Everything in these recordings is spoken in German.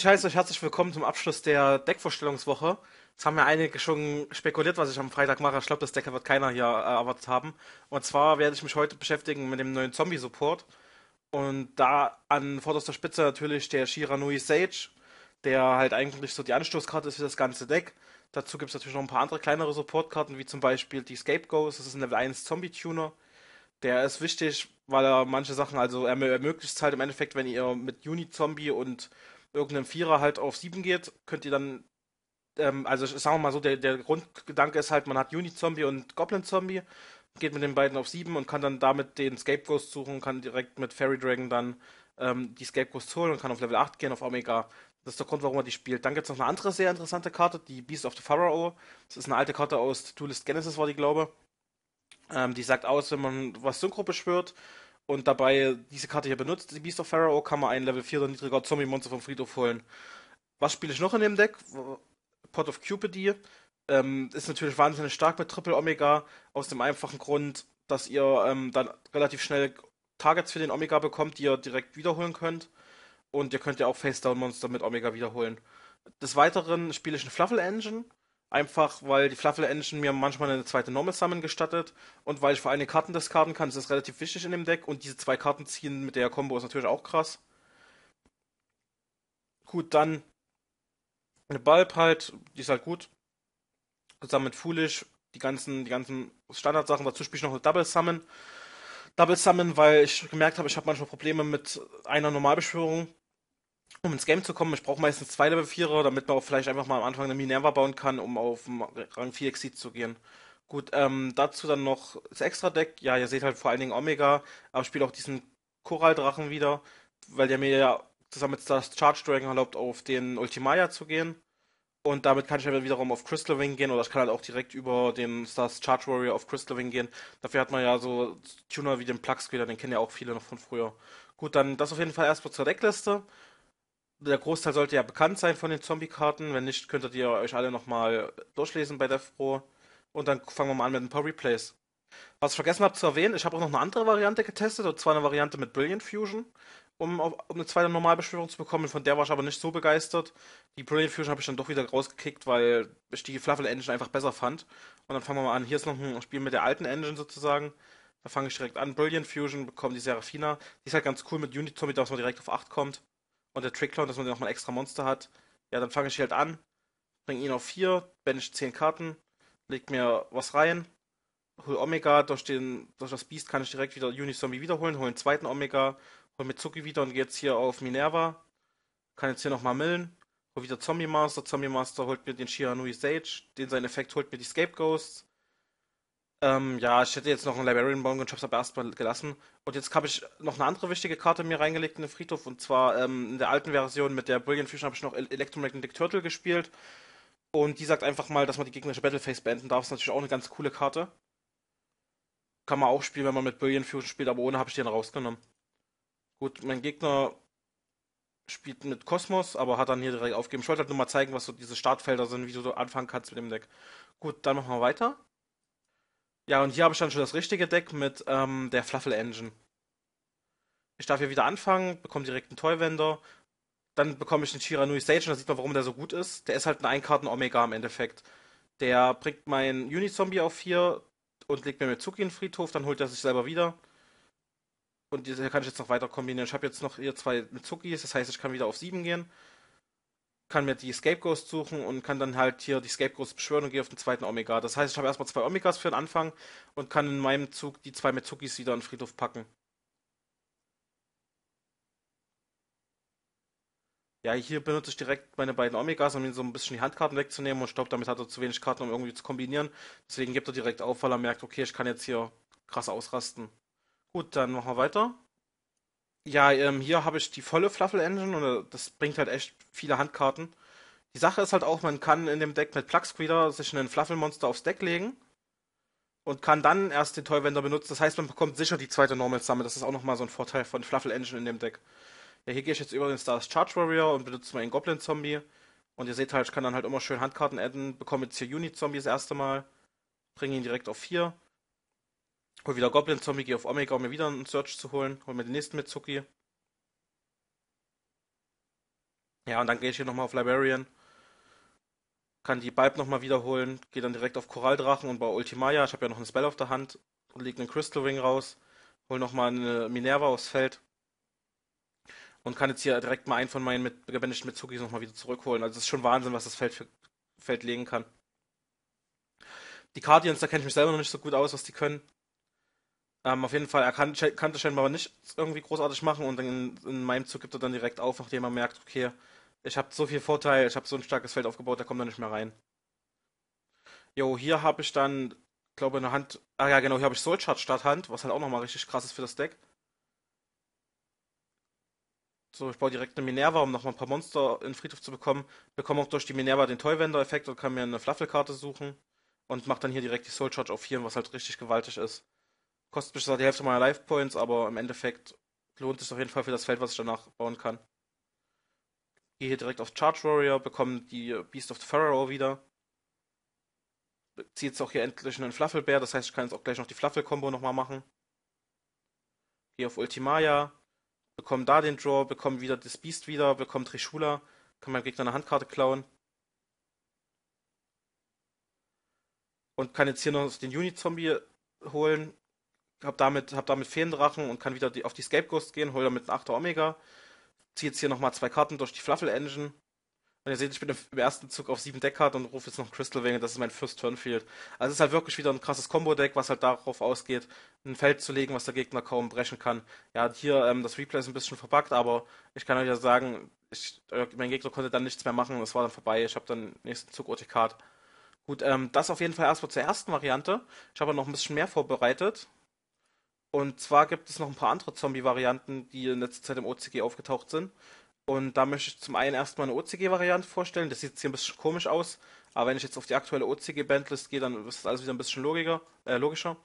Ich heiße euch herzlich willkommen zum Abschluss der Deckvorstellungswoche. Jetzt haben ja einige schon spekuliert, was ich am Freitag mache. Ich glaube, das Deck wird keiner hier äh, erwartet haben. Und zwar werde ich mich heute beschäftigen mit dem neuen Zombie-Support. Und da an vorderster Spitze natürlich der Shiranui Sage, der halt eigentlich so die Anstoßkarte ist für das ganze Deck. Dazu gibt es natürlich noch ein paar andere kleinere Supportkarten, wie zum Beispiel die Scapegoats. Das ist ein Level 1 Zombie-Tuner. Der ist wichtig, weil er manche Sachen, also er ermöglicht es halt im Endeffekt, wenn ihr mit Juni-Zombie und irgendeinem Vierer halt auf 7 geht, könnt ihr dann, ähm, also sagen wir mal so, der, der Grundgedanke ist halt, man hat Unit-Zombie und Goblin-Zombie, geht mit den beiden auf 7 und kann dann damit den Scapegoat suchen, kann direkt mit Fairy Dragon dann ähm, die Scapegoats holen und kann auf Level 8 gehen, auf Omega. Das ist der Grund, warum man die spielt. Dann gibt es noch eine andere sehr interessante Karte, die Beast of the Pharaoh. Das ist eine alte Karte aus Duelist Genesis, war die, glaube ähm, Die sagt aus, wenn man was Synchro beschwört, und dabei diese Karte hier benutzt, die Beast of Pharaoh, kann man einen Level 4 oder niedriger Zombie-Monster vom Friedhof holen. Was spiele ich noch in dem Deck? Pot of Cupidity. Ähm, ist natürlich wahnsinnig stark mit Triple Omega, aus dem einfachen Grund, dass ihr ähm, dann relativ schnell Targets für den Omega bekommt, die ihr direkt wiederholen könnt. Und ihr könnt ja auch Face-Down-Monster mit Omega wiederholen. Des Weiteren spiele ich einen Fluffle Engine. Einfach weil die Fluffle Engine mir manchmal eine zweite Normal Summon gestattet und weil ich vor allem Karten diskarden kann, ist das relativ wichtig in dem Deck und diese zwei Karten ziehen mit der Combo ist natürlich auch krass. Gut, dann eine Bulb halt, die ist halt gut. Zusammen mit Foolish, die ganzen, die ganzen Standardsachen, dazu spiele ich noch eine Double Summon. Double Summon, weil ich gemerkt habe, ich habe manchmal Probleme mit einer Normalbeschwörung um ins Game zu kommen, ich brauche meistens zwei Level 4er, damit man auch vielleicht einfach mal am Anfang eine Minerva bauen kann, um auf Rang 4 Exit zu gehen. Gut, ähm, dazu dann noch das Extra-Deck. Ja, ihr seht halt vor allen Dingen Omega, aber spielt auch diesen Koraldrachen wieder, weil der mir ja zusammen mit das Charge Dragon erlaubt, auf den Ultimaya zu gehen. Und damit kann ich halt wiederum auf Crystal Wing gehen oder ich kann halt auch direkt über den Stars Charge Warrior auf Crystal Wing gehen. Dafür hat man ja so Tuner wie den Plug Squealer, den kennen ja auch viele noch von früher. Gut, dann das auf jeden Fall erstmal zur Deckliste der Großteil sollte ja bekannt sein von den Zombie-Karten. Wenn nicht, könntet ihr euch alle nochmal durchlesen bei DevPro. Und dann fangen wir mal an mit ein paar Replays. Was ich vergessen habe zu erwähnen, ich habe auch noch eine andere Variante getestet, und zwar eine Variante mit Brilliant Fusion, um, um eine zweite Normalbeschwörung zu bekommen. Von der war ich aber nicht so begeistert. Die Brilliant Fusion habe ich dann doch wieder rausgekickt, weil ich die Fluffle Engine einfach besser fand. Und dann fangen wir mal an. Hier ist noch ein Spiel mit der alten Engine sozusagen. Da fange ich direkt an. Brilliant Fusion bekommen die Serafina. Die ist halt ganz cool mit Unit Zombie, dass man direkt auf 8 kommt und der Trickclown, dass man nochmal ein extra Monster hat. Ja, dann fange ich halt an, bringe ihn auf 4, bench 10 Karten, leg mir was rein, hol Omega, durch, den, durch das Beast kann ich direkt wieder Unizombie wiederholen, hol einen zweiten Omega, hol mir Mitsuki wieder und gehe jetzt hier auf Minerva, kann jetzt hier nochmal millen, hol wieder Zombie Master, Zombie Master holt mir den Shiranui Sage, den sein Effekt holt mir die Scapegoats. Ghosts, ähm, ja, ich hätte jetzt noch einen Librarian bauen können, ich habe aber erstmal gelassen. Und jetzt habe ich noch eine andere wichtige Karte mir reingelegt in den Friedhof. Und zwar ähm, in der alten Version mit der Brilliant Fusion habe ich noch Electromagnetic Turtle gespielt. Und die sagt einfach mal, dass man die gegnerische Battleface beenden darf. Ist natürlich auch eine ganz coole Karte. Kann man auch spielen, wenn man mit Brilliant Fusion spielt, aber ohne habe ich den rausgenommen. Gut, mein Gegner spielt mit Kosmos, aber hat dann hier direkt aufgegeben. Ich wollte halt nur mal zeigen, was so diese Startfelder sind, wie du so anfangen kannst mit dem Deck. Gut, dann machen wir weiter. Ja, und hier habe ich dann schon das richtige Deck mit ähm, der Fluffle Engine. Ich darf hier wieder anfangen, bekomme direkt einen Toy-Vendor. Dann bekomme ich einen Shiranui Sage und da sieht man, warum der so gut ist. Der ist halt ein Einkarten-Omega im Endeffekt. Der bringt meinen Unizombie auf 4 und legt mir Mitsuki in den Friedhof, dann holt er sich selber wieder. Und hier kann ich jetzt noch weiter kombinieren. Ich habe jetzt noch hier zwei Mitsukis, das heißt, ich kann wieder auf 7 gehen kann mir die Scapegoats suchen und kann dann halt hier die Scapegoats beschwören und gehe auf den zweiten Omega. Das heißt, ich habe erstmal zwei Omegas für den Anfang und kann in meinem Zug die zwei Mitsukis wieder in den Friedhof packen. Ja, hier benutze ich direkt meine beiden Omegas, um ihm so ein bisschen die Handkarten wegzunehmen und ich glaube, damit hat er zu wenig Karten, um irgendwie zu kombinieren. Deswegen gibt er direkt auf, weil er merkt, okay, ich kann jetzt hier krass ausrasten. Gut, dann machen wir weiter. Ja, ähm, hier habe ich die volle Fluffle Engine und äh, das bringt halt echt viele Handkarten. Die Sache ist halt auch, man kann in dem Deck mit Plug Squeeder sich einen Fluffle Monster aufs Deck legen und kann dann erst den Toyvender benutzen. Das heißt, man bekommt sicher die zweite Normal Summon. Das ist auch nochmal so ein Vorteil von Fluffle Engine in dem Deck. Ja, hier gehe ich jetzt über den Stars Charge Warrior und benutze meinen Goblin Zombie. Und ihr seht halt, ich kann dann halt immer schön Handkarten adden, bekomme jetzt hier Unit Zombie das erste Mal, bringe ihn direkt auf 4 Hol wieder Goblin Zombie, geh auf Omega, um mir wieder einen Search zu holen. Hol mir den nächsten Mitsuki. Ja, und dann gehe ich hier nochmal auf Librarian. Kann die Bulb nochmal wiederholen. Gehe dann direkt auf Koralldrachen und bei Ultimaya. Ich habe ja noch einen Spell auf der Hand. Und lege einen Crystal Ring raus. Hol nochmal eine Minerva aufs Feld. Und kann jetzt hier direkt mal einen von meinen mit, gebändeten Mitsukis nochmal wieder zurückholen. Also es ist schon Wahnsinn, was das Feld, für, Feld legen kann. Die Guardians, da kenne ich mich selber noch nicht so gut aus, was die können. Ähm, auf jeden Fall, er kann, kannte scheinbar nicht irgendwie großartig machen und dann in, in, meinem Zug gibt er dann direkt auf, nachdem er merkt, okay, ich habe so viel Vorteil, ich habe so ein starkes Feld aufgebaut, da kommt er nicht mehr rein. Jo, hier habe ich dann, glaube eine Hand, ah ja genau, hier habe ich Soul Charge statt Hand, was halt auch nochmal richtig krass ist für das Deck. So, ich baue direkt eine Minerva, um nochmal ein paar Monster in den Friedhof zu bekommen. Bekomme auch durch die Minerva den Toyvender-Effekt und kann mir eine Fluffelkarte suchen. Und mache dann hier direkt die Soul Charge auf 4, was halt richtig gewaltig ist. Kostet mich zwar die Hälfte meiner Life Points, aber im Endeffekt lohnt sich auf jeden Fall für das Feld, was ich danach bauen kann. Gehe hier direkt auf Charge Warrior, bekomme die Beast of the Pharaoh wieder. Ziehe jetzt auch hier endlich einen Fluffelbär, das heißt, ich kann jetzt auch gleich noch die Fluffel-Kombo nochmal machen. Gehe auf Ultimaya, bekomme da den Draw, bekomme wieder das Beast wieder, bekomme Trishula, kann meinem Gegner eine Handkarte klauen. Und kann jetzt hier noch den Unit-Zombie holen, hab damit, hab damit Feendrachen und kann wieder die, auf die Scapegoats gehen, hol damit einen 8er Omega, zieh jetzt hier nochmal zwei Karten durch die Fluffle Engine. Und ihr seht, ich bin im ersten Zug auf sieben Deckkarten und rufe jetzt noch Crystal Wing, das ist mein First Turnfield. Also es ist halt wirklich wieder ein krasses Combo-Deck, was halt darauf ausgeht, ein Feld zu legen, was der Gegner kaum brechen kann. Ja, hier ähm, das Replay ist ein bisschen verpackt, aber ich kann euch ja sagen, ich, äh, mein Gegner konnte dann nichts mehr machen, das war dann vorbei. Ich habe dann nächsten Zug OT-Card. Gut, ähm, das auf jeden Fall erstmal zur ersten Variante. Ich habe noch ein bisschen mehr vorbereitet. Und zwar gibt es noch ein paar andere Zombie-Varianten, die in letzter Zeit im OCG aufgetaucht sind. Und da möchte ich zum einen erstmal eine OCG-Variante vorstellen. Das sieht jetzt hier ein bisschen komisch aus, aber wenn ich jetzt auf die aktuelle OCG-Bandlist gehe, dann ist das alles wieder ein bisschen logischer. Äh, logischer.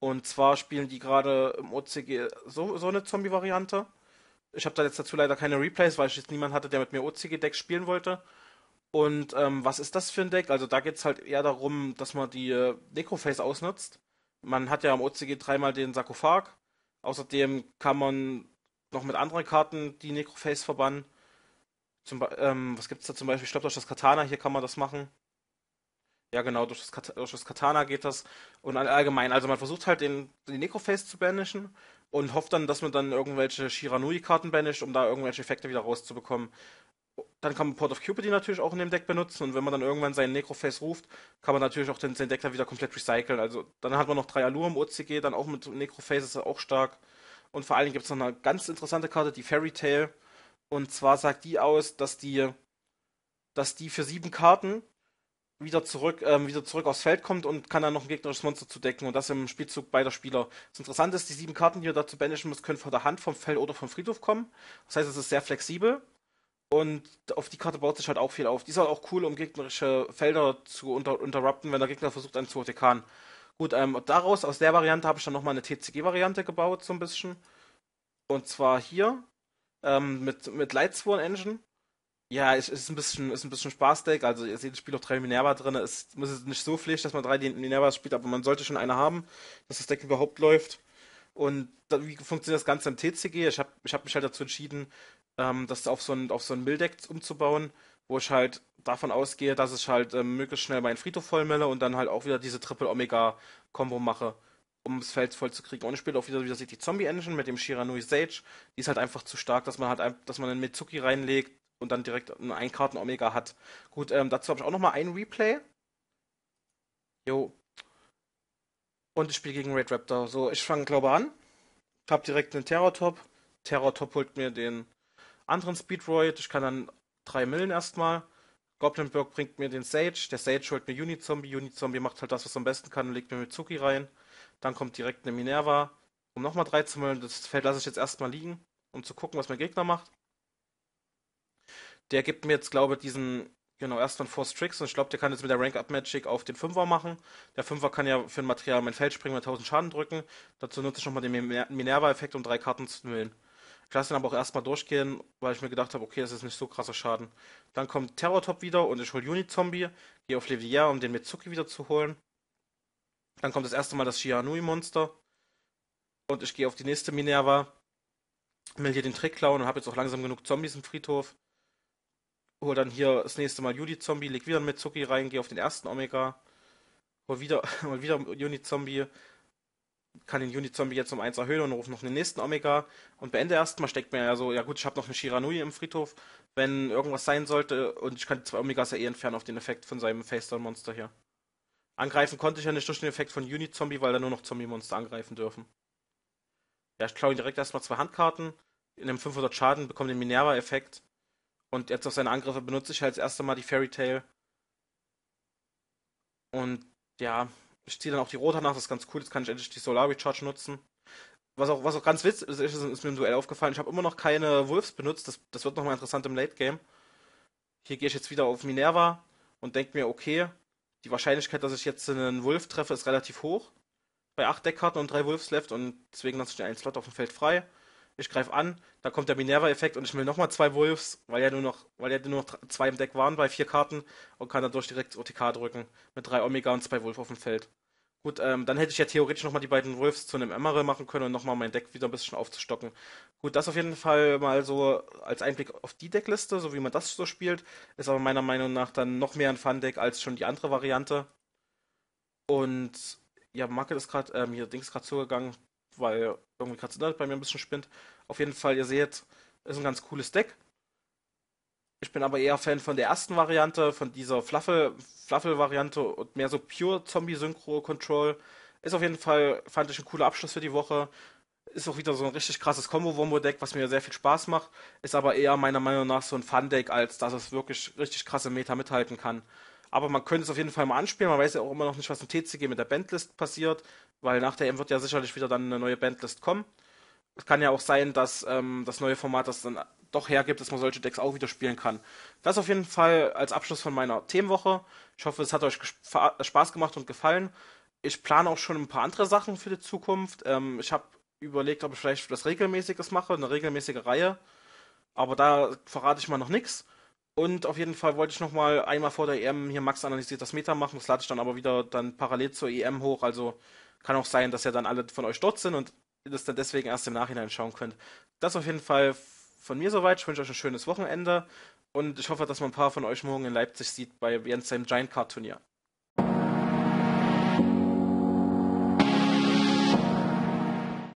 Und zwar spielen die gerade im OCG so, so eine Zombie-Variante. Ich habe da jetzt dazu leider keine Replays, weil ich jetzt niemanden hatte, der mit mir OCG-Decks spielen wollte. Und ähm, was ist das für ein Deck? Also da geht es halt eher darum, dass man die äh, Necroface ausnutzt. Man hat ja am OCG dreimal den Sarkophag. Außerdem kann man noch mit anderen Karten die Necroface verbannen. Zum, ähm, was gibt's da zum Beispiel? Ich glaube, durch das Katana hier kann man das machen. Ja, genau, durch das, Kat durch das Katana geht das. Und allgemein, also man versucht halt den, den Necroface zu banishen und hofft dann, dass man dann irgendwelche Shiranui-Karten banisht, um da irgendwelche Effekte wieder rauszubekommen dann kann man Port of Cupid natürlich auch in dem Deck benutzen und wenn man dann irgendwann seinen Necroface ruft, kann man natürlich auch den, den Deck dann wieder komplett recyceln. Also dann hat man noch drei im OCG, dann auch mit Necroface ist er auch stark. Und vor allen Dingen gibt es noch eine ganz interessante Karte, die Fairy Tale. Und zwar sagt die aus, dass die, dass die für sieben Karten wieder zurück, ähm, wieder zurück aufs Feld kommt und kann dann noch ein gegnerisches Monster zu decken und das im Spielzug beider Spieler. Das Interessante ist, die sieben Karten, die ihr dazu banishen müsst, können von der Hand, vom Feld oder vom Friedhof kommen. Das heißt, es ist sehr flexibel. Und auf die Karte baut sich halt auch viel auf. Die ist halt auch cool, um gegnerische Felder zu unter interrupten, wenn der Gegner versucht, einen zu OTKen. Gut, ähm, daraus, aus der Variante, habe ich dann nochmal eine TCG-Variante gebaut, so ein bisschen. Und zwar hier, ähm, mit, mit Lightsworn Engine. Ja, es ist ein bisschen, ist ein bisschen Spaßdeck. Also, ihr seht, ich spiele auch drei Minerva drin. Es ist, jetzt nicht so pflicht, dass man drei Minerva spielt, aber man sollte schon eine haben, dass das Deck überhaupt läuft. Und wie funktioniert das Ganze im TCG? Ich habe ich hab mich halt dazu entschieden, ähm, das auf so ein, auf so ein Milldeck umzubauen, wo ich halt davon ausgehe, dass ich halt ähm, möglichst schnell meinen Friedhof vollmelle und dann halt auch wieder diese Triple Omega Combo mache, um das Feld voll zu kriegen. Und ich spiele auch wieder, wieder die Zombie Engine mit dem Shiranui Sage. Die ist halt einfach zu stark, dass man halt, dass man einen Mitsuki reinlegt und dann direkt einen Einkarten Omega hat. Gut, ähm, dazu habe ich auch nochmal ein Replay. Jo. Und ich spiele gegen Red Raptor. So, ich fange, glaube an. Ich habe direkt einen Terror Top. Terror Top holt mir den anderen Speedroid. Ich kann dann drei Millen erstmal. Goblinberg bringt mir den Sage, der Sage holt mir Unizombie, Unizombie macht halt das, was er am besten kann und legt mir mit Mitsuki rein. Dann kommt direkt eine Minerva, um nochmal drei zu Millen. Das Feld lasse ich jetzt erstmal liegen, um zu gucken, was mein Gegner macht. Der gibt mir jetzt, glaube ich, diesen, genau, erstmal Force Tricks und ich glaube, der kann jetzt mit der Rank-Up-Magic auf den Fünfer machen. Der Fünfer kann ja für ein Material mein Feld springen und 1000 Schaden drücken. Dazu nutze ich nochmal den Minerva-Effekt, um drei Karten zu müllen. Ich lasse ihn aber auch erstmal durchgehen, weil ich mir gedacht habe, okay, das ist nicht so krasser Schaden. Dann kommt Terrortop wieder und ich hole Unit-Zombie, gehe auf Levier, um den Mitsuki wieder zu holen. Dann kommt das erste Mal das Shianui-Monster und ich gehe auf die nächste Minerva, will hier den Trick klauen und habe jetzt auch langsam genug Zombies im Friedhof. Hol dann hier das nächste Mal Unit-Zombie, leg wieder einen Mitsuki rein, gehe auf den ersten Omega, hol wieder, hol wieder Unit-Zombie, kann den Unit-Zombie jetzt um 1 erhöhen und ruft noch den nächsten Omega und beende erstmal, steckt mir ja so, ja gut, ich habe noch eine Shiranui im Friedhof, wenn irgendwas sein sollte und ich kann die zwei Omegas ja eh entfernen auf den Effekt von seinem facedown monster hier. Angreifen konnte ich ja nicht durch den Effekt von Unit-Zombie, weil da nur noch Zombie-Monster angreifen dürfen. Ja, ich klaue ihn direkt erstmal zwei Handkarten, in einem 500 Schaden, bekomme den Minerva-Effekt und jetzt auf seine Angriffe benutze ich halt als erstes Mal die Fairy Tail. Und ja, ich ziehe dann auch die Rota nach, das ist ganz cool, jetzt kann ich endlich die Solar Recharge nutzen. Was auch, was auch ganz witzig ist, ist, ist mir im Duell aufgefallen, ich habe immer noch keine Wolves benutzt, das, das wird nochmal interessant im Late Game. Hier gehe ich jetzt wieder auf Minerva und denke mir, okay, die Wahrscheinlichkeit, dass ich jetzt einen Wolf treffe, ist relativ hoch. Bei 8 Deckkarten und 3 Wolves left und deswegen lasse ich den einen Slot auf dem Feld frei ich greife an, da kommt der Minerva-Effekt und ich will nochmal zwei Wolves, weil ja nur noch, weil ja nur noch zwei im Deck waren bei vier Karten und kann dadurch direkt OTK drücken mit drei Omega und zwei Wolf auf dem Feld. Gut, ähm, dann hätte ich ja theoretisch nochmal die beiden Wolves zu einem Emerald machen können und nochmal mein Deck wieder ein bisschen aufzustocken. Gut, das auf jeden Fall mal so als Einblick auf die Deckliste, so wie man das so spielt. Ist aber meiner Meinung nach dann noch mehr ein Fun-Deck als schon die andere Variante. Und ja, Market ist gerade, ähm, hier Dings gerade zugegangen, weil irgendwie gerade das bei mir ein bisschen spinnt. Auf jeden Fall, ihr seht, ist ein ganz cooles Deck. Ich bin aber eher Fan von der ersten Variante, von dieser fluffel variante und mehr so pure Zombie-Synchro-Control. Ist auf jeden Fall, fand ich, ein cooler Abschluss für die Woche. Ist auch wieder so ein richtig krasses Combo-Wombo-Deck, was mir sehr viel Spaß macht. Ist aber eher meiner Meinung nach so ein Fun-Deck, als dass es wirklich richtig krasse Meta mithalten kann. Aber man könnte es auf jeden Fall mal anspielen. Man weiß ja auch immer noch nicht, was im TCG mit der Bandlist passiert, weil nach der M wird ja sicherlich wieder dann eine neue Bandlist kommen. Es kann ja auch sein, dass ähm, das neue Format das dann doch hergibt, dass man solche Decks auch wieder spielen kann. Das auf jeden Fall als Abschluss von meiner Themenwoche. Ich hoffe, es hat euch Spaß gemacht und gefallen. Ich plane auch schon ein paar andere Sachen für die Zukunft. Ähm, ich habe überlegt, ob ich vielleicht was Regelmäßiges mache, eine regelmäßige Reihe. Aber da verrate ich mal noch nichts. Und auf jeden Fall wollte ich nochmal einmal vor der EM hier Max analysiert das Meta machen. Das lade ich dann aber wieder dann parallel zur EM hoch. Also kann auch sein, dass ja dann alle von euch dort sind und ihr das dann deswegen erst im Nachhinein schauen könnt. Das auf jeden Fall von mir soweit. Ich wünsche euch ein schönes Wochenende und ich hoffe, dass man ein paar von euch morgen in Leipzig sieht bei Jens seinem Giant Card Turnier.